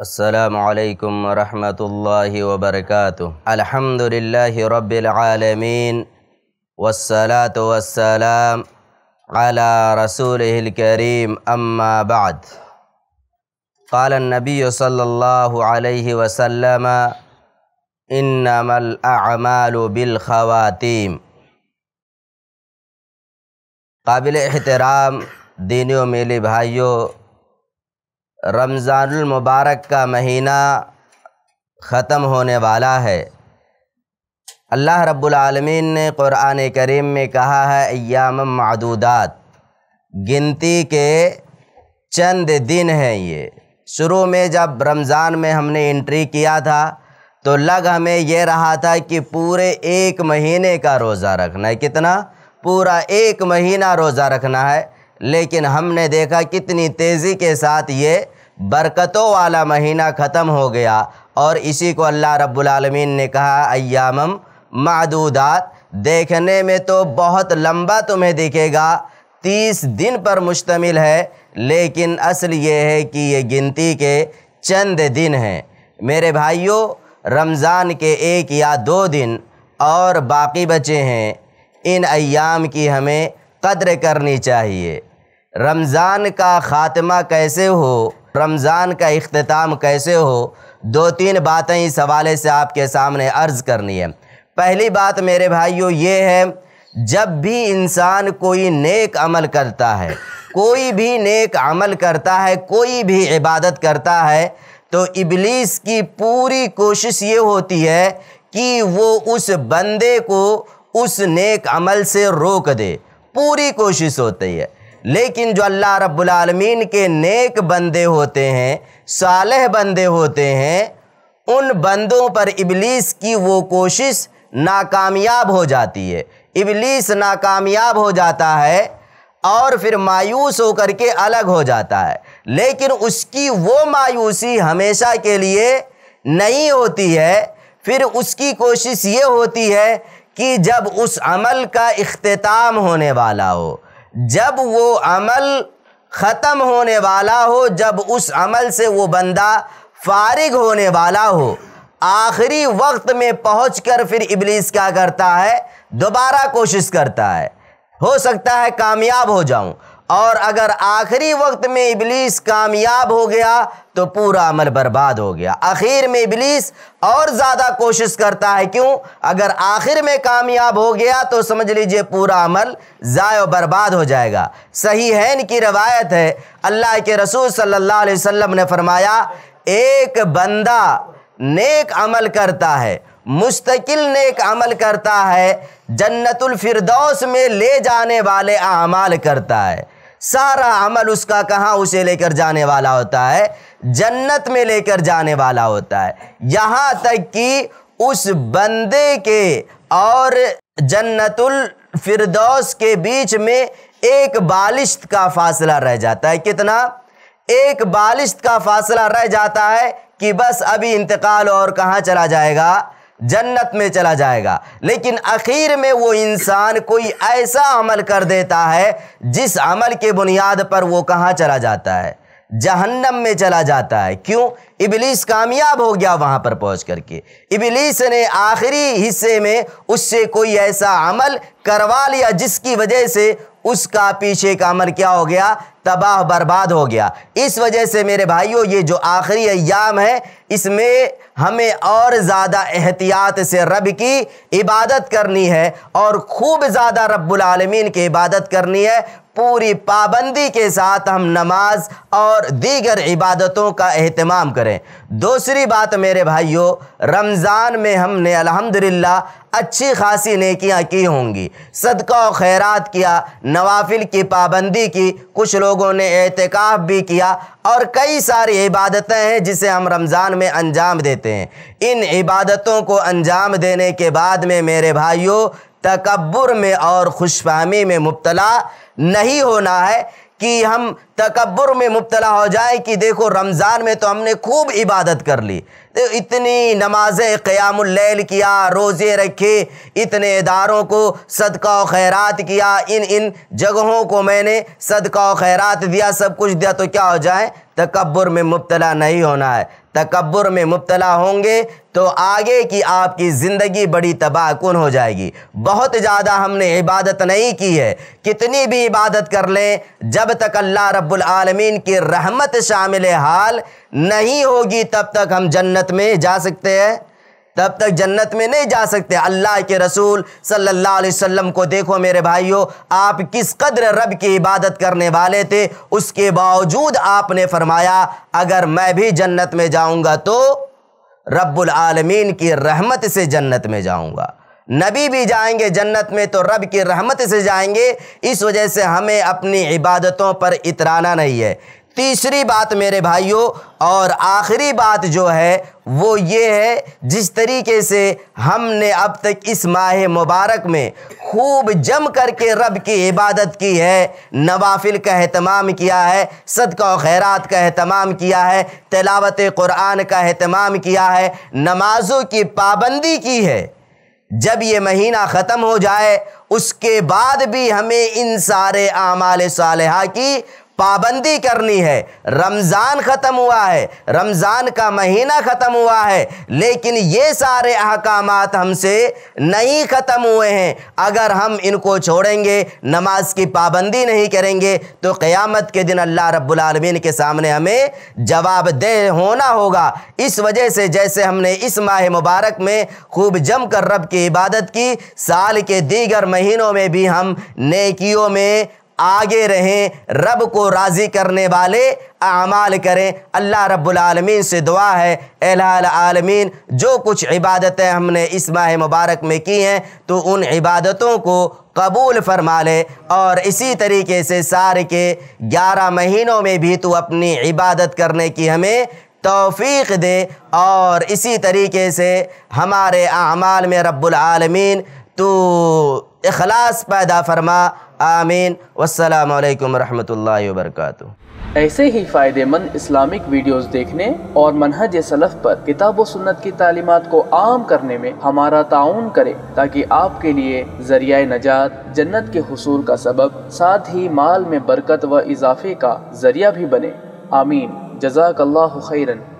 السلام عليكم ورحمة الله وبركاته الحمد لله رب العالمين والصلاة والسلام على رسوله الكريم أما بعد قال النبي صلى الله عليه وسلم إنما الأعمال بالخواتيم قابل احترام دینیوں میلی بھائیوں रमज़ानमबारक का महीना ख़त्म होने वाला है अल्लाह रब्बुलमीन ने क़ुरान करीम में कहा है अयाम मदूदात गिनती के चंद दिन हैं ये शुरू में जब रमज़ान में हमने एंट्री किया था तो लग हमें यह रहा था कि पूरे एक महीने का रोज़ा रखना है कितना पूरा एक महीना रोज़ा रखना है लेकिन हमने देखा कितनी तेज़ी के साथ ये बरकतों वाला महीना ख़त्म हो गया और इसी को अल्लाह रब्बुल ने कहा अयामम मादूदात देखने में तो बहुत लंबा तुम्हें दिखेगा तीस दिन पर मुश्तमिल है लेकिन असल ये है कि ये गिनती के चंद दिन हैं मेरे भाइयों रमज़ान के एक या दो दिन और बाकी बचे हैं इन अयाम की हमें कद्र करनी चाहिए रमज़ान का ख़ात्मा कैसे हो रमज़ान का अख्ताम कैसे हो दो तीन बातें इस हवाले से आपके सामने अर्ज़ करनी है पहली बात मेरे भाइयों ये है जब भी इंसान कोई नेक अमल करता है कोई भी नेक अमल करता है कोई भी इबादत करता है तो इबलीस की पूरी कोशिश ये होती है कि वो उस बंदे को उस नेक अमल से रोक दे पूरी कोशिश होती है लेकिन जो अल्लाह रब्बुलमीन के नेक बंदे होते हैं सालह बंदे होते हैं उन बंदों पर इबलीस की वो कोशिश नाकामयाब हो जाती है इबलीस नाकामयाब हो जाता है और फिर मायूस होकर के अलग हो जाता है लेकिन उसकी वो मायूसी हमेशा के लिए नहीं होती है फिर उसकी कोशिश ये होती है कि जब उस अमल का अख्ताम होने वाला हो जब वो अमल ख़त्म होने वाला हो जब उस अमल से वो बंदा फारिग होने वाला हो आखिरी वक्त में पहुँच कर फिर इबलीस क्या करता है दोबारा कोशिश करता है हो सकता है कामयाब हो जाऊँ और अगर आखिरी वक्त में इबलीस कामयाब हो गया तो पूरा अमल बर्बाद हो गया आखिर में इबलीस और ज़्यादा कोशिश करता है क्यों अगर आखिर में कामयाब हो गया तो समझ लीजिए पूरा अमल ज़ाय बर्बाद हो जाएगा सही है इनकी रवायत है अल्लाह के रसूल सल्लल्लाहु अलैहि वसल्लम ने फरमाया एक बंदा नेक अमल करता है मुस्तकिल नेक अमल करता है जन्नतुल फिरदौस में ले जाने वाले अमाल करता है सारा अमल उसका कहाँ उसे लेकर जाने वाला होता है जन्नत में लेकर जाने वाला होता है यहाँ तक कि उस बंदे के और जन्नतुल फिरदौस के बीच में एक बालिश्त का फासला रह जाता है कितना एक बालिश्त का फासला रह जाता है कि बस अभी इंतकाल और कहाँ चला जाएगा जन्नत में चला जाएगा लेकिन आखिर में वो इंसान कोई ऐसा अमल कर देता है जिस अमल के बुनियाद पर वो कहाँ चला जाता है जहन्नम में चला जाता है क्यों इबलीस कामयाब हो गया वहाँ पर पहुँच करके इबलीस ने आखिरी हिस्से में उससे कोई ऐसा अमल करवा लिया जिसकी वजह से उसका पीछे का अमल क्या हो गया तबाह बर्बाद हो गया इस वजह से मेरे भाइयों ये जो आखिरी अयाम है इसमें हमें और ज़्यादा एहतियात से रब की इबादत करनी है और खूब ज़्यादा रब्बुलमीन की इबादत करनी है पूरी पाबंदी के साथ हम नमाज और दीगर इबादतों का अहतमाम करें करें दूसरी बात मेरे भाइयों रमज़ान में हमने अल्हम्दुलिल्लाह अच्छी खासी नेकियां की होंगी सदका और खैरात किया नवाफिल की पाबंदी की कुछ लोगों ने एहतिकाफ भी किया और कई सारी इबादतें हैं जिसे हम रमज़ान में अंजाम देते हैं इन इबादतों को अंजाम देने के बाद में मेरे भाइयों तकबर में और खुशफहमी में मुबतला नहीं होना है कि हम तकबर में मुबतला हो जाए कि देखो रमज़ान में तो हमने खूब इबादत कर ली तो इतनी नमाजें क़यामल किया रोज़े रखे इतने इदारों को सदका व खैरात किया इन इन जगहों को मैंने सदका व खैरात दिया सब कुछ दिया तो क्या हो जाए तकबर में मुबतला नहीं होना है तकबर में मुबतला होंगे तो आगे की आपकी ज़िंदगी बड़ी तबाहकुन हो जाएगी बहुत ज़्यादा हमने इबादत नहीं की है कितनी भी इबादत कर लें जब तक अल्लाह रब्बुल आलमीन की रहमत शामिल हाल नहीं होगी तब तक हम जन्नत में जा सकते हैं तब तक जन्नत में नहीं जा सकते अल्लाह के रसूल सल्लल्लाहु अलैहि वसल्लम को देखो मेरे भाइयों आप किस कदर रब की इबादत करने वाले थे उसके बावजूद आपने फरमाया अगर मैं भी जन्नत में जाऊंगा तो रब्बुल आलमीन की रहमत से जन्नत में जाऊंगा नबी भी जाएंगे जन्नत में तो रब की रहमत से जाएंगे इस वजह से हमें अपनी इबादतों पर इतराना नहीं है तीसरी बात मेरे भाइयों और आखिरी बात जो है वो ये है जिस तरीके से हमने अब तक इस माह मुबारक में खूब जम करके रब की इबादत की है नवाफिल का अहतमाम किया है सदका खैरात का अहतमाम किया है तलावत क़ुरान का अहतमाम किया है नमाज़ों की पाबंदी की है जब ये महीना ख़त्म हो जाए उसके बाद भी हमें इन सारे आमाल सालहा की पाबंदी करनी है रमज़ान ख़त्म हुआ है रमज़ान का महीना ख़त्म हुआ है लेकिन ये सारे अहकाम हमसे नहीं ख़त्म हुए हैं अगर हम इनको छोड़ेंगे नमाज की पाबंदी नहीं करेंगे तो क़यामत के दिन अल्लाह रब्बुलमीन के सामने हमें जवाब दे होना होगा इस वजह से जैसे हमने इस माह मुबारक में खूब जम कर रब की इबादत की साल के दीगर महीनों में भी हम नेकियों में आगे रहें रब को राज़ी करने वाले अमाल करें अल्लाह रब्लमीन से दुआ है आलमीन जो कुछ इबादतें हमने इस माह मुबारक में की हैं तो उन इबादतों को कबूल फरमा ले और इसी तरीके से सार के ग्यारह महीनों में भी तो अपनी इबादत करने की हमें तौफीक दे और इसी तरीके से हमारे अमाल में रब्बुल आलमीन तो अखलास पैदा फरमा आमीन वालेकुम रहमतुल्लाहि वबरकatuह ऐसे ही फ़ायदेमंद इस्लामिक वीडियोस देखने और मनहज सलफ़ पर किताब व सुन्नत की तालीमत को आम करने में हमारा ताउन करें ताकि आपके लिए ज़रिया नजात जन्नत के हसूल का सबब साथ ही माल में बरकत व इजाफे का ज़रिया भी बने आमीन जजाक खैरन